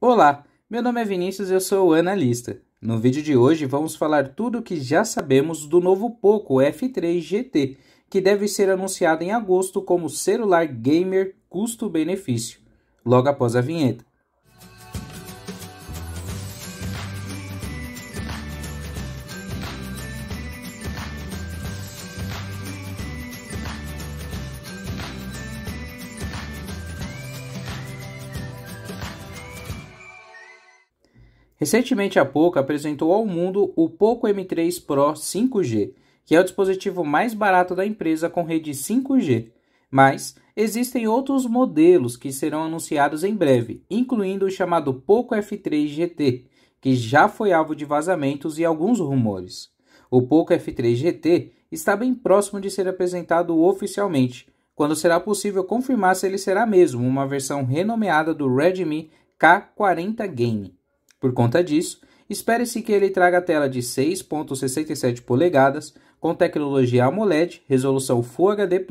Olá, meu nome é Vinícius e eu sou o analista. No vídeo de hoje vamos falar tudo o que já sabemos do novo Poco F3 GT, que deve ser anunciado em agosto como celular gamer custo-benefício, logo após a vinheta. Recentemente a Poco apresentou ao mundo o Poco M3 Pro 5G, que é o dispositivo mais barato da empresa com rede 5G. Mas existem outros modelos que serão anunciados em breve, incluindo o chamado Poco F3 GT, que já foi alvo de vazamentos e alguns rumores. O Poco F3 GT está bem próximo de ser apresentado oficialmente, quando será possível confirmar se ele será mesmo uma versão renomeada do Redmi K40 Game. Por conta disso, espere-se que ele traga tela de 6.67 polegadas, com tecnologia AMOLED, resolução Full HD+,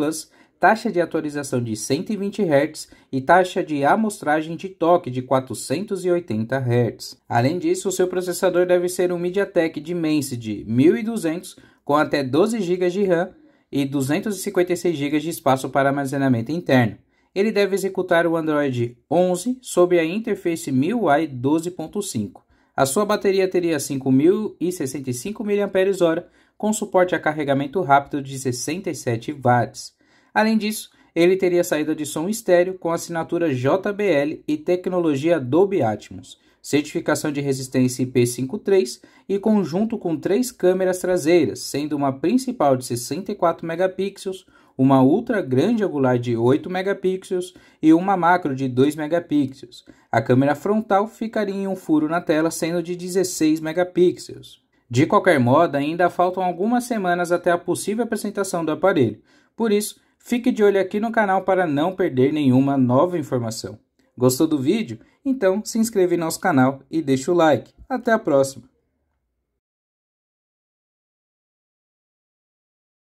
taxa de atualização de 120 Hz e taxa de amostragem de toque de 480 Hz. Além disso, o seu processador deve ser um MediaTek Dimensity 1200 com até 12 GB de RAM e 256 GB de espaço para armazenamento interno ele deve executar o Android 11 sob a interface MIUI 12.5. A sua bateria teria 5.065 mAh com suporte a carregamento rápido de 67 watts. Além disso, ele teria saída de som estéreo com assinatura JBL e tecnologia Dolby Atmos, certificação de resistência IP53 e conjunto com três câmeras traseiras, sendo uma principal de 64 megapixels, uma ultra grande angular de 8 megapixels e uma macro de 2 megapixels. A câmera frontal ficaria em um furo na tela, sendo de 16 megapixels. De qualquer modo, ainda faltam algumas semanas até a possível apresentação do aparelho. Por isso, fique de olho aqui no canal para não perder nenhuma nova informação. Gostou do vídeo? Então se inscreva em nosso canal e deixa o like. Até a próxima!